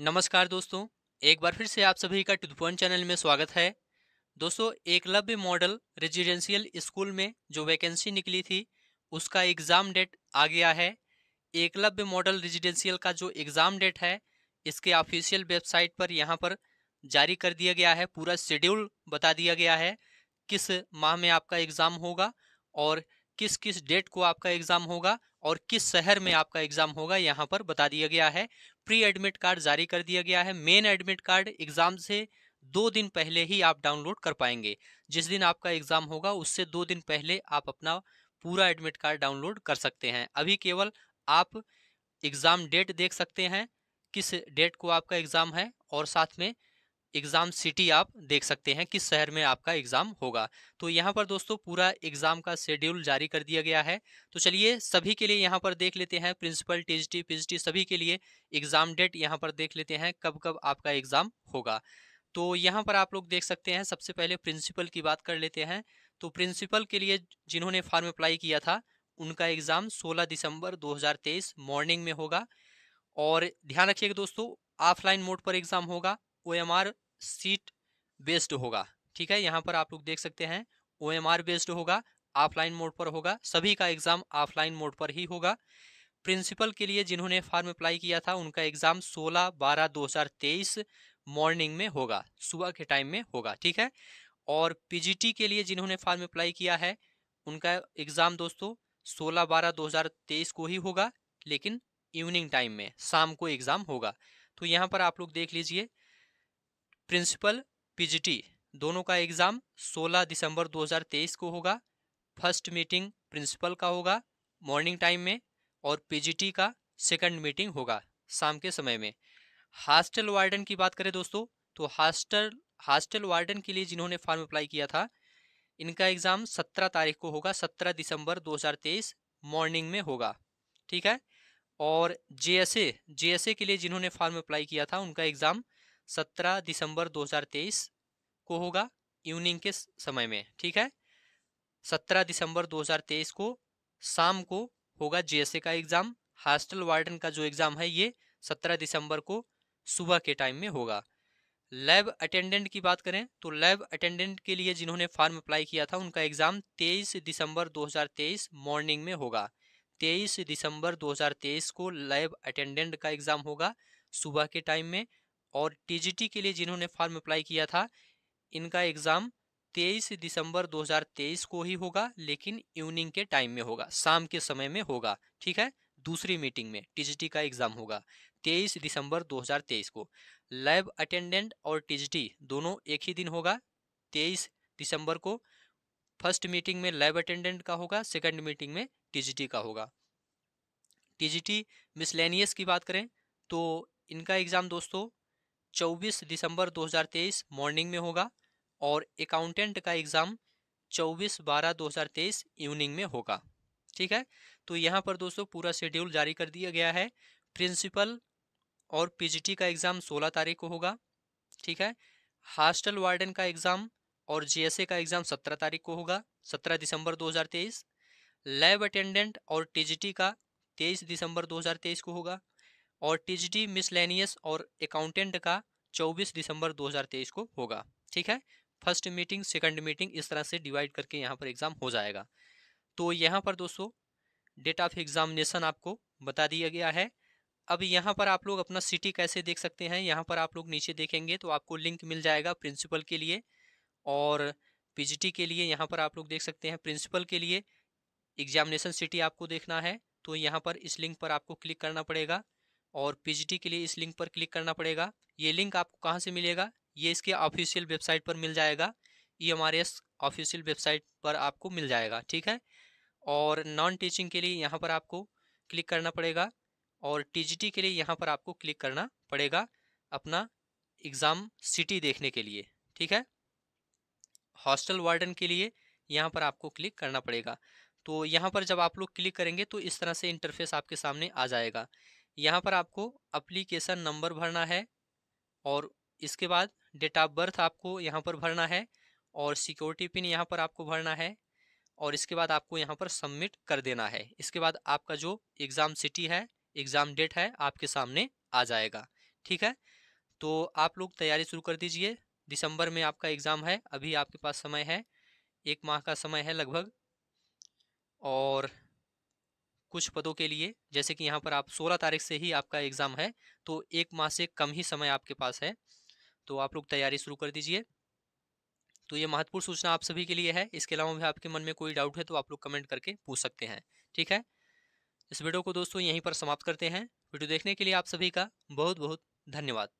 नमस्कार दोस्तों एक बार फिर से आप सभी का टू पॉइंट चैनल में स्वागत है दोस्तों एकलव्य मॉडल रेजिडेंशियल स्कूल में जो वैकेंसी निकली थी उसका एग्ज़ाम डेट आ गया है एकलव्य मॉडल रेजिडेंशियल का जो एग्ज़ाम डेट है इसके ऑफिशियल वेबसाइट पर यहाँ पर जारी कर दिया गया है पूरा शेड्यूल बता दिया गया है किस माह में आपका एग्ज़ाम होगा और किस किस डेट को आपका एग्जाम होगा और किस शहर में आपका एग्जाम होगा यहाँ पर बता दिया गया है प्री एडमिट कार्ड जारी कर दिया गया है मेन एडमिट कार्ड एग्जाम से दो दिन पहले ही आप डाउनलोड कर पाएंगे जिस दिन आपका एग्जाम होगा उससे दो दिन पहले आप अपना पूरा एडमिट कार्ड डाउनलोड कर सकते हैं अभी केवल आप एग्ज़ाम डेट देख सकते हैं किस डेट को आपका एग्ज़ाम है और साथ में एग्ज़ाम सिटी आप देख सकते हैं किस शहर में आपका एग्ज़ाम होगा तो यहाँ पर दोस्तों पूरा एग्ज़ाम का शेड्यूल जारी कर दिया गया है तो चलिए सभी के लिए यहाँ पर देख लेते हैं प्रिंसिपल टीजीटी पीजीटी सभी के लिए एग्ज़ाम डेट यहाँ पर देख लेते हैं कब कब आपका एग्ज़ाम होगा तो यहाँ पर आप लोग देख सकते हैं सबसे पहले प्रिंसिपल की बात कर लेते हैं तो प्रिंसिपल के लिए जिन्होंने फॉर्म अप्लाई किया था उनका एग्ज़ाम सोलह दिसंबर दो मॉर्निंग में होगा और ध्यान रखिएगा दोस्तों ऑफलाइन मोड पर एग्ज़ाम होगा O M R sheet based होगा ठीक है यहाँ पर आप लोग देख सकते हैं ओ एम आर बेस्ड होगा ऑफलाइन मोड पर होगा सभी का एग्ज़ाम ऑफलाइन मोड पर ही होगा प्रिंसिपल के लिए जिन्होंने फॉर्म अप्लाई किया था उनका एग्ज़ाम 16 बारह 2023 मॉर्निंग में होगा सुबह के टाइम में होगा ठीक है और पीजीटी के लिए जिन्होंने फॉर्म अप्लाई किया है उनका एग्ज़ाम दोस्तों 16 बारह 2023 को ही होगा लेकिन इवनिंग टाइम में शाम को एग्ज़ाम होगा तो यहाँ पर आप लोग देख लीजिए प्रिंसिपल पीजीटी दोनों का एग्ज़ाम 16 दिसंबर 2023 को होगा फर्स्ट मीटिंग प्रिंसिपल का होगा मॉर्निंग टाइम में और पीजीटी का सेकंड मीटिंग होगा शाम के समय में हॉस्टल वार्डन की बात करें दोस्तों तो हॉस्टल हॉस्टल वार्डन के लिए जिन्होंने फॉर्म अप्लाई किया था इनका एग्ज़ाम 17 तारीख को होगा 17 दिसंबर 2023 मॉर्निंग में होगा ठीक है और जे एस के लिए जिन्होंने फॉर्म अप्लाई किया था उनका एग्ज़ाम 17 दिसंबर 2023 को होगा इवनिंग के समय में ठीक है 17 दिसंबर 2023 को शाम को होगा जीएसए का एग्जाम हॉस्टल वार्डन का जो एग्जाम है ये 17 दिसंबर को सुबह के टाइम में होगा लैब अटेंडेंट की बात करें तो लैब अटेंडेंट के लिए जिन्होंने फॉर्म अप्लाई किया था उनका एग्जाम 23 दिसंबर 2023 मॉर्निंग में होगा 23 दिसंबर 2023 को लैब अटेंडेंट का एग्जाम होगा सुबह के टाइम में और टीजीटी के लिए जिन्होंने फॉर्म अप्लाई किया था इनका एग्ज़ाम 23 दिसंबर 2023 को ही होगा लेकिन इवनिंग के टाइम में होगा शाम के समय में होगा ठीक है दूसरी मीटिंग में टीजीटी का एग्ज़ाम होगा 23 दिसंबर 2023 को लैब अटेंडेंट और टीजीटी दोनों एक ही दिन होगा 23 दिसंबर को फर्स्ट मीटिंग में लैब अटेंडेंट का होगा सेकेंड मीटिंग में टी का होगा टी मिसलेनियस की बात करें तो इनका एग्ज़ाम दोस्तों 24 दिसंबर 2023 मॉर्निंग में होगा और अकाउंटेंट का एग्ज़ाम 24 बारह 2023 इवनिंग में होगा ठीक है तो यहाँ पर दोस्तों पूरा शेड्यूल जारी कर दिया गया है प्रिंसिपल और पीजीटी का एग्ज़ाम 16 तारीख को होगा ठीक है हॉस्टल वार्डन का एग्ज़ाम और जीएसए का एग्ज़ाम 17 तारीख को होगा 17 दिसंबर 2023 लैब अटेंडेंट और टीजीटी का 23 दिसंबर 2023 को होगा और टीजीडी मिसलेनियस और अकाउंटेंट का 24 दिसंबर 2023 को होगा ठीक है फर्स्ट मीटिंग सेकंड मीटिंग इस तरह से डिवाइड करके यहाँ पर एग्ज़ाम हो जाएगा तो यहाँ पर दोस्तों डेट ऑफ एग्ज़ामिनेशन आपको बता दिया गया है अब यहाँ पर आप लोग अपना सिटी कैसे देख सकते हैं यहाँ पर आप लोग नीचे देखेंगे तो आपको लिंक मिल जाएगा प्रिंसिपल के लिए और पीजीटी के लिए यहाँ पर आप लोग देख सकते हैं प्रिंसिपल के लिए एग्जामिनेशन सिटी आपको देखना है तो यहाँ पर इस लिंक पर आपको क्लिक करना पड़ेगा और पीजीटी के लिए इस लिंक पर क्लिक करना पड़ेगा ये लिंक आपको कहाँ से मिलेगा ये इसके ऑफिशियल वेबसाइट पर मिल जाएगा E M R S official website पर आपको मिल जाएगा ठीक है और नॉन टीचिंग के लिए यहाँ पर आपको क्लिक करना पड़ेगा और टी के लिए यहाँ पर आपको क्लिक करना पड़ेगा अपना एग्ज़ाम सिटी देखने के लिए ठीक है हॉस्टल वार्डन के लिए यहाँ पर आपको क्लिक करना पड़ेगा तो यहाँ पर जब आप लोग क्लिक करेंगे तो इस तरह से इंटरफेस आपके सामने आ जाएगा यहाँ पर आपको अप्लीकेशन नंबर भरना है और इसके बाद डेट ऑफ बर्थ आपको यहाँ पर भरना है और सिक्योरिटी पिन यहाँ पर आपको भरना है और इसके बाद आपको यहाँ पर सबमिट कर देना है इसके बाद आपका जो एग्ज़ाम सिटी है एग्ज़ाम डेट है आपके सामने आ जाएगा ठीक है तो आप लोग तैयारी शुरू कर दीजिए दिसंबर में आपका एग्ज़ाम है अभी आपके पास समय है एक माह का समय है लगभग और कुछ पदों के लिए जैसे कि यहाँ पर आप 16 तारीख से ही आपका एग्ज़ाम है तो एक माह से कम ही समय आपके पास है तो आप लोग तैयारी शुरू कर दीजिए तो ये महत्वपूर्ण सूचना आप सभी के लिए है इसके अलावा भी आपके मन में कोई डाउट है तो आप लोग कमेंट करके पूछ सकते हैं ठीक है इस वीडियो को दोस्तों यहीं पर समाप्त करते हैं वीडियो देखने के लिए आप सभी का बहुत बहुत धन्यवाद